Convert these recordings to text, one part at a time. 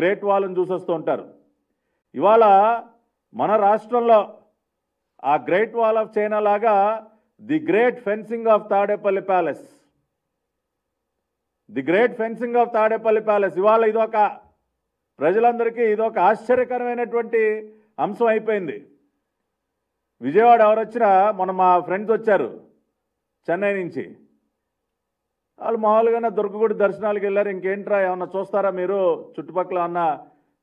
great వాల్ని చూసొస్తూ ఉంటారు ఇవాళ మన రాష్ట్రంలో ఆ గ్రేట్ వాల్ ఆఫ్ చైనా లాగా the great fencing of Tadepalli palace the great fencing of Tadepalli palace ఇవాళ ఇదొక ప్రజలందరికీ ఇదొక ఆశ్చర్యకరమైనటువంటి అంశం అయిపోయింది విజయవాడ ఎవరొచ్చినా మొన్న మా ఫ్రెండ్స్ వచ్చారు చెన్నై నుంచి వాళ్ళు మామూలుగానే దుర్గగుడి దర్శనాలకు వెళ్ళారు ఇంకేంట్రా ఏమన్నా చూస్తారా మీరు చుట్టుపక్కల అన్న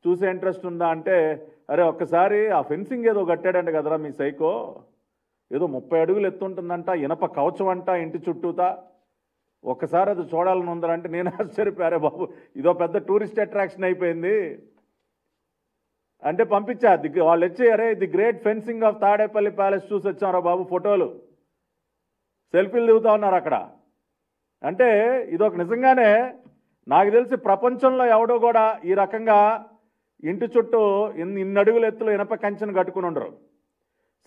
చూసే ఇంట్రెస్ట్ ఉందా అంటే అరే ఒక్కసారి ఆ ఫెన్సింగ్ ఏదో కట్టాడండి కదరా మీ సైకో ఏదో ముప్పై అడుగులు ఎత్తుంటుందంట ఇనప కవచం అంట ఇంటి చుట్టూతా ఒక్కసారి అది చూడాలని ఉందరంటే నేను ఆశ్చర్యపోయారే బాబు ఇదో పెద్ద టూరిస్ట్ అట్రాక్షన్ అయిపోయింది అంటే పంపించా ది వాళ్ళు వచ్చి అరే the great fencing of Tadepalli palace చూసి వచ్చాం రా బాబు ఫోటోలు సెల్ఫీలు దిగుతా ఉన్నారు అక్కడ అంటే ఇదొక నిజంగానే నాకు తెలిసి ప్రపంచంలో ఎవడో కూడా ఈ రకంగా ఇంటి చుట్టూ ఇన్ని ఇన్ని అడుగుల ఎత్తులో ఇనప కంచెను కట్టుకుని ఉండరు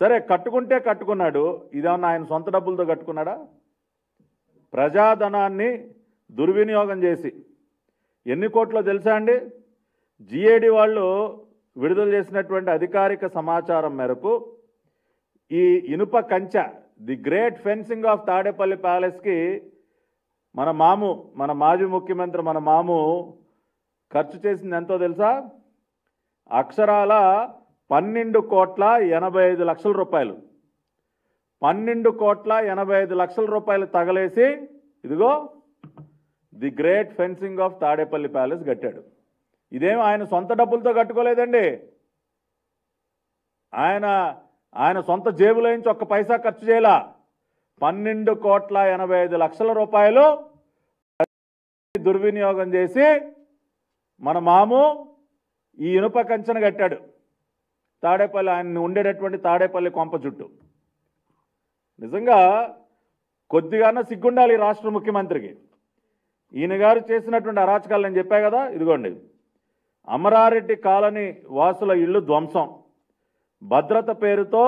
సరే కట్టుకుంటే కట్టుకున్నాడు ఇదేమన్నా ఆయన సొంత డబ్బులతో కట్టుకున్నాడా ప్రజాధనాన్ని దుర్వినియోగం చేసి ఎన్ని కోట్లో తెలుసా అండి జిఏడి వాళ్ళు విడుదల చేసినటువంటి అధికారిక సమాచారం మేరకు ఈ ఇనుప కంచె the great fencing of Tadepalli ప్యాలెస్కి మన మాము మన మాజీ ముఖ్యమంత్రి మన మాము ఖర్చు చేసింది ఎంతో తెలుసా అక్షరాల పన్నెండు కోట్ల ఎనభై ఐదు లక్షల రూపాయలు పన్నెండు కోట్ల ఎనభై ఐదు లక్షల రూపాయలు తగలేసి ఇదిగో the great fencing of Tadepalli palace కట్టాడు ఇదేమి ఆయన సొంత డబ్బులతో కట్టుకోలేదండి ఆయన ఆయన సొంత జేబులో నుంచి ఒక్క పైసా ఖర్చు చేయలా పన్నెండు కోట్ల ఎనభై ఐదు లక్షల రూపాయలు దుర్వినియోగం చేసి మన మాము ఈ ఇనుప కంచెను కట్టాడు తాడేపల్లి ఆయన ఉండేటటువంటి తాడేపల్లి కొంప చుట్టూ నిజంగా కొద్దిగానో సిగ్గుండాలి రాష్ట్ర ముఖ్యమంత్రికి ఈయన గారు చేసినటువంటి అరాచకాలు నేను చెప్పా కదా ఇదిగోండి అమరారెడ్డి కాలనీ వాసుల ఇళ్ళు ధ్వంసం భద్రత పేరుతో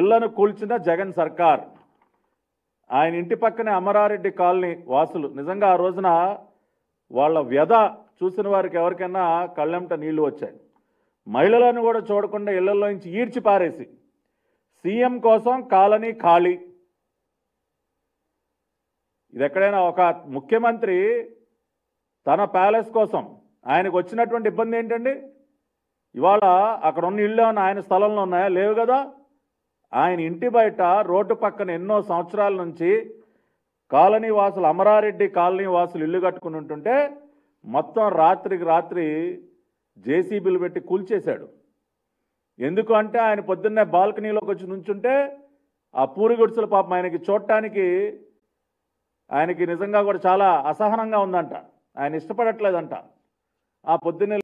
ఇళ్లను కూల్చిన జగన్ సర్కార్ ఆయన ఇంటి పక్కనే అమరారెడ్డి కాలనీ వాసులు నిజంగా ఆ రోజున వాళ్ళ వ్యధ చూసిన వారికి ఎవరికైనా కళ్ళెంట నీళ్లు వచ్చాయి మహిళలను కూడా చూడకుండా ఇళ్లలో నుంచి ఈడ్చి పారేసి సీఎం కోసం కాలనీ ఖాళీ ఇది ఎక్కడైనా ఒక ముఖ్యమంత్రి తన ప్యాలెస్ కోసం ఆయనకు వచ్చినటువంటి ఇబ్బంది ఏంటండి ఇవాళ అక్కడ ఉన్న ఇళ్ళు ఆయన స్థలంలో ఉన్నాయా లేవు కదా ఆయన ఇంటి బయట రోడ్డు పక్కన ఎన్నో సంవత్సరాల నుంచి కాలనీ వాసులు అమరారెడ్డి కాలనీ వాసులు ఇల్లు కట్టుకుని ఉంటుంటే మొత్తం రాత్రికి రాత్రి జేసీబీలు పెట్టి కూల్చేశాడు ఎందుకు అంటే ఆయన పొద్దున్నే బాల్కనీలోకి వచ్చి నుంచుంటే ఆ పూరి గుడిసెల పాపం ఆయనకి చూడటానికి ఆయనకి నిజంగా కూడా చాలా అసహనంగా ఉందంట ఆయన ఇష్టపడట్లేదంట ఆ పొద్దున్నే